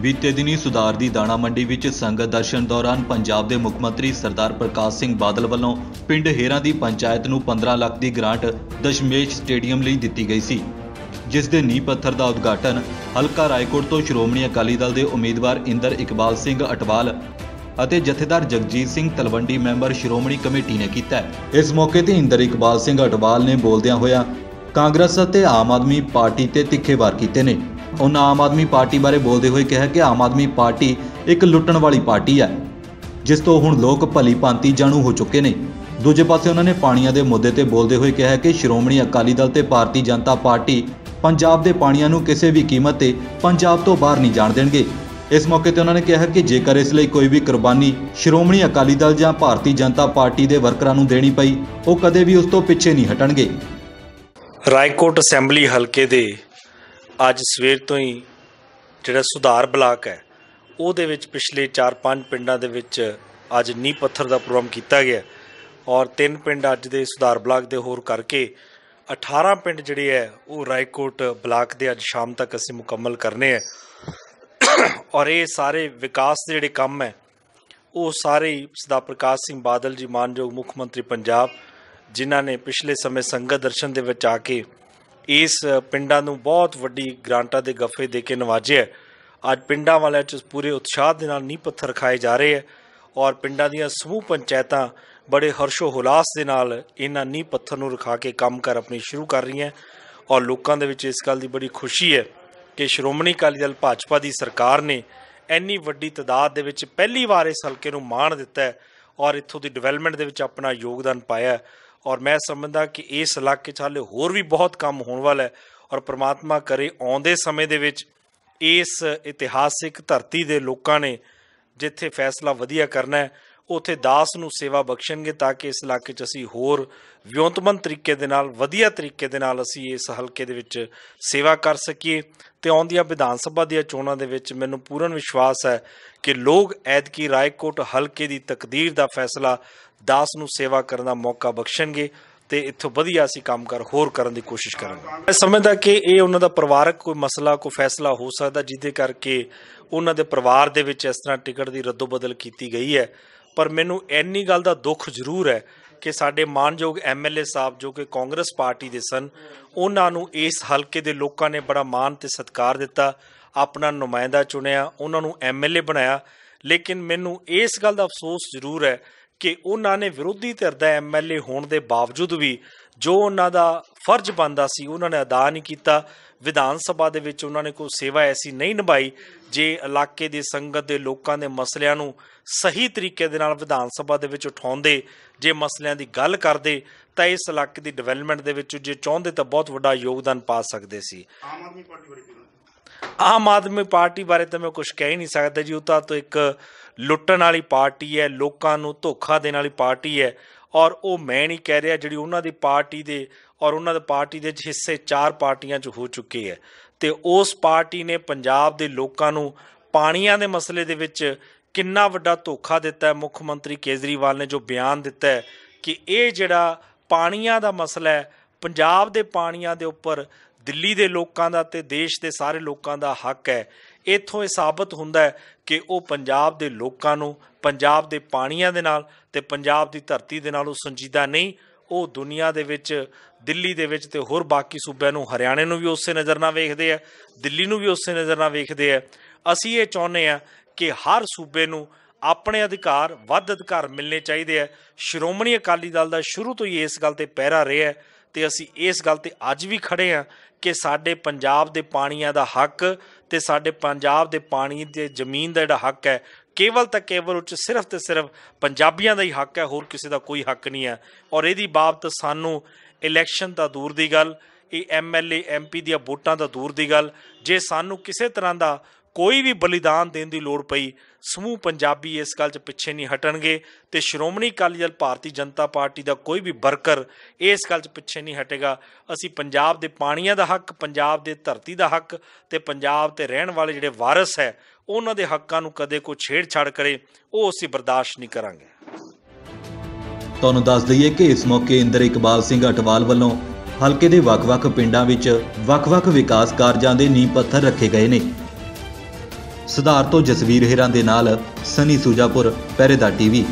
ਬੀਤੇ ਦਿਨੀ ਸੁਧਾਰ ਦੀ ਦਾਣਾ ਮੰਡੀ ਵਿੱਚ ਸੰਗਤ ਦਰਸ਼ਨ ਦੌਰਾਨ ਪੰਜਾਬ ਦੇ ਮੁੱਖ ਮੰਤਰੀ ਸਰਦਾਰ ਪ੍ਰਕਾਸ਼ ਸਿੰਘ ਬਾਦਲ ਵੱਲੋਂ ਪਿੰਡ ਹੇਰਾਂ ਦੀ ਪੰਚਾਇਤ ਨੂੰ 15 ਲੱਖ ਦੀ ਗ੍ਰਾਂਟ ਦਸ਼ਮੇਸ਼ ਸਟੇਡੀਅਮ ਲਈ ਦਿੱਤੀ ਗਈ ਸੀ ਜਿਸ ਦੇ ਨੀਂਹ ਪੱਥਰ ਦਾ ਉਦਘਾਟਨ ਹਲਕਾ ਰਾਏਕੋਟ ਤੋਂ ਸ਼੍ਰੋਮਣੀ ਅਕਾਲੀ ਦਲ ਦੇ ਉਮੀਦਵਾਰ ਇੰਦਰ ਇਕਬਾਲ ਸਿੰਘ ਅਟਵਾਲ ਅਤੇ ਜਥੇਦਾਰ ਜਗਜੀਤ ਸਿੰਘ ਤਲਵੰਡੀ ਮੈਂਬਰ ਸ਼੍ਰੋਮਣੀ ਕਮੇਟੀ ਨੇ ਕੀਤਾ ਇਸ ਮੌਕੇ ਤੇ ਇੰਦਰ ਇਕਬਾਲ ਸਿੰਘ ਅਟਵਾਲ ਨੇ ਬੋਲਦਿਆਂ ਹੋਇਆ ਕਾਂਗਰਸ ਅਤੇ ਆਮ ਆਦਮੀ ਪਾਰਟੀ ਤੇ ਤਿੱਖੇ ਵਾਰ ਕੀਤੇ ਨੇ ਉਹਨਾਂ ਆਮ ਆਦਮੀ ਪਾਰਟੀ ਬਾਰੇ ਬੋਲਦੇ ਹੋਏ ਕਿਹਾ ਕਿ ਆਮ ਆਦਮੀ ਪਾਰਟੀ ਇੱਕ ਲੁੱਟਣ ਵਾਲੀ ਪਾਰਟੀ ਹੈ ਜਿਸ ਤੋਂ ਹੁਣ ਲੋਕ ਭਲੀ ਭਾਂਤੀ ਜਾਣੂ ਹੋ ਚੁੱਕੇ ਨੇ ਦੂਜੇ ਪਾਸੇ ਉਹਨਾਂ ਨੇ ਪਾਣੀਆਂ ਦੇ ਮੁੱਦੇ ਤੇ ਬੋਲਦੇ ਹੋਏ ਕਿਹਾ ਕਿ ਸ਼੍ਰੋਮਣੀ ਅਕਾਲੀ ਦਲ ਤੇ ਭਾਰਤੀ ਜਨਤਾ ਪਾਰਟੀ ਪੰਜਾਬ ਦੇ ਪਾਣੀਆਂ ਨੂੰ ਕਿਸੇ ਵੀ ਕੀਮਤ ਤੇ ਪੰਜਾਬ ਤੋਂ ਬਾਹਰ ਨਹੀਂ ਜਾਣ ਦੇਣਗੇ ਇਸ ਮੌਕੇ ਤੇ ਉਹਨਾਂ ਨੇ ਕਿਹਾ ਕਿ ਜੇਕਰ ਇਸ ਲਈ ਕੋਈ ਵੀ ਕੁਰਬਾਨੀ ਸ਼੍ਰੋਮਣੀ ਅਕਾਲੀ ਦਲ ਜਾਂ ਭਾਰਤੀ ਜਨਤਾ ਪਾਰਟੀ ਦੇ ਵਰਕਰਾਂ ਨੂੰ ਦੇਣੀ ਪਈ ਉਹ ਕਦੇ ਵੀ ਉਸ ਤੋਂ ਪਿੱਛੇ ਨਹੀਂ ਹਟਣਗੇ ਰਾਏਕੋਟ ਅਸੈਂਬਲੀ ਹਲਕੇ ਦੇ ਅੱਜ ਸਵੇਰ ਤੋਂ ਹੀ ਜਿਹੜਾ ਸੁਧਾਰ ਬਲਾਕ ਹੈ ਉਹਦੇ ਵਿੱਚ ਪਿਛਲੇ 4-5 ਪਿੰਡਾਂ ਦੇ ਵਿੱਚ ਅੱਜ ਨੀ ਪੱਥਰ ਦਾ ਪ੍ਰੋਗਰਾਮ ਕੀਤਾ ਗਿਆ ਔਰ ਤਿੰਨ ਪਿੰਡ ਅੱਜ ਦੇ ਸੁਧਾਰ ਬਲਾਕ ਦੇ ਹੋਰ ਕਰਕੇ 18 ਪਿੰਡ ਜਿਹੜੇ ਹੈ ਉਹ ਰਾਇਕੋਟ ਬਲਾਕ ਦੇ ਅੱਜ ਸ਼ਾਮ ਤੱਕ ਅਸੀਂ ਮੁਕੰਮਲ ਕਰਨੇ ਹੈ ਔਰ ਇਹ ਸਾਰੇ ਵਿਕਾਸ ਦੇ ਜਿਹੜੇ ਕੰਮ ਹੈ ਉਹ ਸਾਰੇ ਸਦਾ ਪ੍ਰਕਾਸ਼ ਸਿੰਘ ਬਾਦਲ ਜੀ ਮਾਨਯੋਗ ਮੁੱਖ ਮੰਤਰੀ ਪੰਜਾਬ ਜਿਨ੍ਹਾਂ ਨੇ ਪਿਛਲੇ ਸਮੇਂ ਸੰਗਤ ਦਰਸ਼ਨ ਦੇ ਵਿੱਚ ਆ ਕੇ ਇਸ ਪਿੰਡਾਂ ਨੂੰ ਬਹੁਤ ਵੱਡੀ ਗ੍ਰਾਂਟਾਂ ਦੇ ਗੱਫੇ ਦੇ ਕੇ ਨਵਾਜਿਆ ਅੱਜ ਪਿੰਡਾਂ ਵਾਲਿਆਂ 'ਚ ਪੂਰੇ ਉਤਸ਼ਾਹ ਦੇ ਨਾਲ ਨੀਂਹ ਪੱਥਰ ਖਾਏ ਜਾ ਰਹੇ ਹੈ ਔਰ ਪਿੰਡਾਂ ਦੀਆਂ ਸਮੂਹ ਪੰਚਾਇਤਾਂ ਬੜੇ ਹਰਸ਼ੋ ਹੁਲਾਸ ਦੇ ਨਾਲ ਇਹਨਾਂ ਨੀਂਹ ਪੱਥਰ ਨੂੰ ਰਖਾ ਕੇ ਕੰਮ ਕਰ ਆਪਣੀ ਸ਼ੁਰੂ ਕਰ ਰਹੀਆਂ ਔਰ ਲੋਕਾਂ ਦੇ ਵਿੱਚ ਇਸ ਗੱਲ ਦੀ ਬੜੀ ਖੁਸ਼ੀ ਹੈ ਕਿ ਸ਼੍ਰੋਮਣੀ ਅਕਾਲੀ ਦਲ ਭਾਜਪਾ ਦੀ ਸਰਕਾਰ ਨੇ ਇੰਨੀ ਵੱਡੀ ਤਦਾਦ ਦੇ ਵਿੱਚ ਪਹਿਲੀ ਵਾਰ ਇਸ ਹਲਕੇ ਨੂੰ ਮਾਣ ਦਿੱਤਾ ਹੈ ਔਰ ਇੱਥੋਂ ਦੀ ਡਿਵੈਲਪਮੈਂਟ ਦੇ ਵਿੱਚ ਆਪਣਾ ਯੋਗਦਾਨ ਪਾਇਆ ਔਰ ਮੈਂ ਸਮਝਦਾ ਕਿ ਇਸ ਇਲਾਕੇ 'ਚ ਹਾਲੇ ਹੋਰ ਵੀ ਬਹੁਤ ਕੰਮ ਹੋਣ ਵਾਲਾ ਹੈ ਔਰ ਪ੍ਰਮਾਤਮਾ ਕਰੇ ਆਉਂਦੇ ਸਮੇਂ ਦੇ ਵਿੱਚ ਇਸ ਇਤਿਹਾਸਿਕ ਧਰਤੀ ਦੇ ਲੋਕਾਂ ਨੇ ਜਿੱਥੇ ਫੈਸਲਾ ਵਧੀਆ ਕਰਨਾ ਹੈ ਉਥੇ ਦਾਸ ਨੂੰ ਸੇਵਾ ਬਖਸ਼ਣਗੇ ਤਾਂ ਕਿ ਇਸ ਇਲਾਕੇ 'ਚ ਅਸੀਂ ਹੋਰ ਵਿਉਂਤਮਨ ਤਰੀਕੇ ਦੇ ਨਾਲ ਵਧੀਆ ਤਰੀਕੇ ਦੇ ਨਾਲ ਅਸੀਂ ਇਸ ਹਲਕੇ ਦੇ ਵਿੱਚ ਸੇਵਾ ਕਰ ਸਕੀਏ ਤੇ ਆਉਂਦੀਆਂ ਵਿਧਾਨ ਸਭਾ ਦੀਆਂ ਚੋਣਾਂ ਦੇ ਵਿੱਚ ਮੈਨੂੰ ਪੂਰਨ ਵਿਸ਼ਵਾਸ ਹੈ ਕਿ ਲੋਕ ਕੀ ਰਾਏਕੋਟ ਹਲਕੇ ਦੀ ਤਕਦੀਰ ਦਾ ਫੈਸਲਾ ਦਾਸ ਨੂੰ ਸੇਵਾ ਕਰਨ ਦਾ ਮੌਕਾ ਬਖਸ਼ਣਗੇ ਤੇ ਇੱਥੋਂ ਵਧੀਆ ਅਸੀਂ ਕਰ ਹੋਰ ਕਰਨ ਦੀ ਕੋਸ਼ਿਸ਼ ਕਰਾਂਗੇ ਮੈਂ ਸਮਝਦਾ ਕਿ ਇਹ ਉਹਨਾਂ ਦਾ ਪਰਿਵਾਰਕ ਕੋਈ ਮਸਲਾ ਕੋਈ ਫੈਸਲਾ ਹੋ ਸਕਦਾ ਜਿਹਦੇ ਕਰਕੇ ਉਹਨਾਂ ਦੇ ਪਰਿਵਾਰ ਦੇ ਵਿੱਚ ਇਸ ਤਰ੍ਹਾਂ ਟਿਕਟ ਦੀ ਰੱਦੋ-ਬਦਲ ਕੀਤੀ ਗਈ ਹੈ ਪਰ ਮੈਨੂੰ ਐਨੀ ਗੱਲ ਦਾ ਦੁੱਖ ਜ਼ਰੂਰ ਹੈ ਕਿ ਸਾਡੇ ਮਾਨਯੋਗ ਐਮਐਲਏ ਸਾਹਿਬ ਜੋ ਕਿ ਕਾਂਗਰਸ ਪਾਰਟੀ ਦੇ ਸਨ ਉਹਨਾਂ ਨੂੰ ਇਸ ਹਲਕੇ ਦੇ ਲੋਕਾਂ ਨੇ ਬੜਾ ਮਾਣ ਤੇ ਸਤਿਕਾਰ ਦਿੱਤਾ ਆਪਣਾ ਨੁਮਾਇੰਦਾ ਚੁਣਿਆ ਉਹਨਾਂ ਨੂੰ ਐਮਐਲਏ ਬਣਾਇਆ ਲੇਕਿਨ ਮੈਨੂੰ ਇਸ ਗੱਲ ਦਾ ਅਫਸੋਸ ਜ਼ਰੂਰ ਹੈ ਕਿ ਉਹਨਾਂ ਨੇ ਵਿਰੋਧੀ ਧਿਰ ਦਾ ਐਮਐਲਏ ਹੋਣ ਦੇ ਬਾਵਜੂਦ ਵੀ ਜੋ ਉਹਨਾਂ ਦਾ ਫਰਜ਼ ਬੰਦਾ ਸੀ ਉਹਨਾਂ ਨੇ ਅਦਾ ਨਹੀਂ ਕੀਤਾ ਵਿਧਾਨ ਸਭਾ ਦੇ ਵਿੱਚ ਉਹਨਾਂ ਨੇ ਕੋਈ ਸੇਵਾ ਐਸੀ ਨਹੀਂ ਨਿਭਾਈ ਜੇ ਇਲਾਕੇ ਦੀ ਸੰਗਤ ਦੇ ਲੋਕਾਂ ਦੇ ਮਸਲਿਆਂ ਨੂੰ ਸਹੀ ਤਰੀਕੇ ਦੇ ਨਾਲ ਵਿਧਾਨ ਸਭਾ ਦੇ ਵਿੱਚ ਉਠਾਉਂਦੇ ਜੇ ਮਸਲਿਆਂ ਦੀ ਗੱਲ ਕਰਦੇ ਤਾਂ ਇਸ ਇਲਾਕੇ ਦੀ ਡਿਵੈਲਪਮੈਂਟ ਦੇ ਵਿੱਚ ਜੇ ਚਾਹੁੰਦੇ ਤਾਂ ਬਹੁਤ ਵੱਡਾ ਯੋਗਦਾਨ ਪਾ ਸਕਦੇ ਸੀ ਆਮ ਆਦਮੀ ਪਾਰਟੀ ਆਮ ਆਦਮੀ ਪਾਰਟੀ ਬਾਰੇ ਤਾਂ ਮੈਂ ਕੁਝ ਕਹਿ ਹੀ ਨਹੀਂ ਸਕਦਾ ਜੀ ਉਹ ਤਾਂ ਤੋਂ ਇੱਕ ਲੁੱਟਣ ਵਾਲੀ ਪਾਰਟੀ ਹੈ ਲੋਕਾਂ ਨੂੰ ਧੋਖਾ ਦੇਣ ਵਾਲੀ ਪਾਰਟੀ ਹੈ ਔਰ ਉਹ ਮੈਂ ਨਹੀਂ ਕਹਿ ਰਿਹਾ ਜਿਹੜੀ ਉਹਨਾਂ ਦੀ ਪਾਰਟੀ ਦੇ ਔਰ ਉਹਨਾਂ ਦੇ ਪਾਰਟੀ ਦੇ ਹਿੱਸੇ ਚਾਰ ਪਾਰਟੀਆਂ 'ਚ ਹੋ ਚੁੱਕੇ ਹੈ ਤੇ ਉਸ ਪਾਰਟੀ ਨੇ ਪੰਜਾਬ ਦੇ ਲੋਕਾਂ ਨੂੰ ਪਾਣੀਆਂ ਦੇ ਮਸਲੇ ਦੇ ਵਿੱਚ ਕਿੰਨਾ ਵੱਡਾ ਧੋਖਾ ਦਿੱਤਾ ਹੈ ਮੁੱਖ ਮੰਤਰੀ ਕੇਜਰੀਵਾਲ ਨੇ ਜੋ ਬਿਆਨ ਦਿੱਤਾ ਹੈ ਕਿ ਇਹ ਜਿਹੜਾ ਪਾਣੀਆਂ ਦਾ ਮਸਲਾ ਹੈ ਪੰਜਾਬ ਦੇ ਪਾਣੀਆਂ ਦੇ ਉੱਪਰ ਦਿੱਲੀ ਦੇ ਲੋਕਾਂ ਦਾ ਤੇ ਦੇਸ਼ ਦੇ ਸਾਰੇ ਲੋਕਾਂ ਦਾ ਹੱਕ ਹੈ ਇਥੋਂ ਇਹ ਸਾਬਤ ਹੁੰਦਾ ਹੈ ਕਿ ਉਹ ਪੰਜਾਬ ਦੇ ਲੋਕਾਂ ਨੂੰ ਪੰਜਾਬ ਦੇ ਪਾਣੀਆਂ ਦੇ ਨਾਲ ਤੇ ਪੰਜਾਬ ਦੀ ਧਰਤੀ ਦੇ ਨਾਲ ਉਹ ਸੰਜੀਦਾ ਨਹੀਂ ਉਹ ਦੁਨੀਆ ਦੇ ਵਿੱਚ ਦਿੱਲੀ ਦੇ ਵਿੱਚ ਤੇ ਹੋਰ ਬਾਕੀ ਸੂਬਿਆਂ ਨੂੰ ਹਰਿਆਣੇ ਨੂੰ ਵੀ ਉਸੇ ਨਜ਼ਰ ਨਾਲ ਵੇਖਦੇ ਆ ਦਿੱਲੀ ਨੂੰ ਵੀ ਉਸੇ ਨਜ਼ਰ ਨਾਲ ਵੇਖਦੇ ਆ ਅਸੀਂ ਇਹ ਚਾਹੁੰਦੇ ਆ ਕਿ ਹਰ ਸੂਬੇ ਨੂੰ ਆਪਣੇ ਅਧਿਕਾਰ ਵੱਧ ਅਧਿਕਾਰ ਮਿਲਨੇ ਚਾਹੀਦੇ ਆ ਸ਼੍ਰੋਮਣੀ ਅਕਾਲੀ ਦਲ ਦਾ ਸ਼ੁਰੂ ਤੋਂ ਹੀ ਇਸ ਗੱਲ ਤੇ ਪਹਿਰਾ ਰਿਹਾ ਹੈ ਤੇ ਅਸੀਂ ਇਸ ਗੱਲ ਤੇ ਅੱਜ ਵੀ ਖੜੇ ਆ ਕਿ ਸਾਡੇ ਪੰਜਾਬ ਦੇ ਪਾਣੀਆਂ ਦਾ ਹੱਕ ਤੇ ਸਾਡੇ ਪੰਜਾਬ ਦੇ ਪਾਣੀ ਤੇ ਜ਼ਮੀਨ ਦਾ ਜਿਹੜਾ ਹੱਕ ਹੈ ਕੇਵਲ ਤਾਂ ਕੇਵਲ ਉੱਚ ਸਿਰਫ ਤੇ ਸਿਰਫ ਪੰਜਾਬੀਆਂ ਦਾ ਹੀ ਹੱਕ ਹੈ ਹੋਰ ਕਿਸੇ ਦਾ ਕੋਈ ਹੱਕ ਨਹੀਂ ਹੈ ਔਰ ਇਹਦੀ ਬਾਬਤ ਸਾਨੂੰ ਇਲੈਕਸ਼ਨ ਤਾਂ ਦੂਰ ਦੀ ਗੱਲ ਇਹ ਐਮਐਲਏ ਐਮਪੀ ਦੀਆਂ ਵੋਟਾਂ ਤਾਂ ਦੂਰ ਦੀ ਗੱਲ ਜੇ ਸਾਨੂੰ ਕਿਸੇ ਤਰ੍ਹਾਂ ਦਾ ਕੋਈ ਵੀ ਬਲੀਦਾਨ ਦੇਣ ਦੀ ਲੋੜ ਪਈ ਸਮੂਹ ਪੰਜਾਬੀ ਇਸ ਗੱਲ 'ਚ ਪਿੱਛੇ ਨਹੀਂ ਹਟਣਗੇ ਤੇ ਸ਼੍ਰੋਮਣੀ ਅਕਾਲੀ ਦਲ ਭਾਰਤੀ ਜਨਤਾ ਪਾਰਟੀ ਦਾ ਕੋਈ ਵੀ ਵਰਕਰ ਇਸ ਗੱਲ 'ਚ ਪਿੱਛੇ ਨਹੀਂ ਹਟੇਗਾ ਅਸੀਂ ਪੰਜਾਬ ਦੇ ਪਾਣੀਆਂ ਦਾ ਹੱਕ ਪੰਜਾਬ ਦੇ ਧਰਤੀ ਦਾ ਹੱਕ ਤੇ ਪੰਜਾਬ ਤੇ ਰਹਿਣ ਵਾਲੇ ਜਿਹੜੇ ਵਾਰਿਸ ਹੈ ਉਹਨਾਂ ਦੇ ਹੱਕਾਂ ਨੂੰ ਕਦੇ ਕੋਈ ਛੇੜਛਾੜ ਕਰੇ ਉਹ ਅਸੀਂ ਬਰਦਾਸ਼ਤ ਨਹੀਂ ਕਰਾਂਗੇ ਤੁਹਾਨੂੰ ਦੱਸ ਦਈਏ ਕਿ ਇਸ ਮੌਕੇ ਇੰਦਰ ਇਕਬਾਲ ਸਿੰਘ ਅਟਵਾਲ ਵੱਲੋਂ ਹਲਕੇ ਦੇ ਵੱਖ-ਵੱਖ ਪਿੰਡਾਂ ਵਿੱਚ ਵੱਖ-ਵੱਖ ਵਿਕਾਸ ਕਾਰਜਾਂ ਦੇ ਨੀਂਹ ਪੱਥਰ ਰੱਖੇ ਗਏ ਨੇ ਸਿਧਾਰਥੋ ਜਸਵੀਰ ਹਿਰਾਂ ਦੇ ਨਾਲ ਸਨੀ ਸੂਜਾਪੁਰ ਪਹਿਰੇਦਾਰ ਟੀਵੀ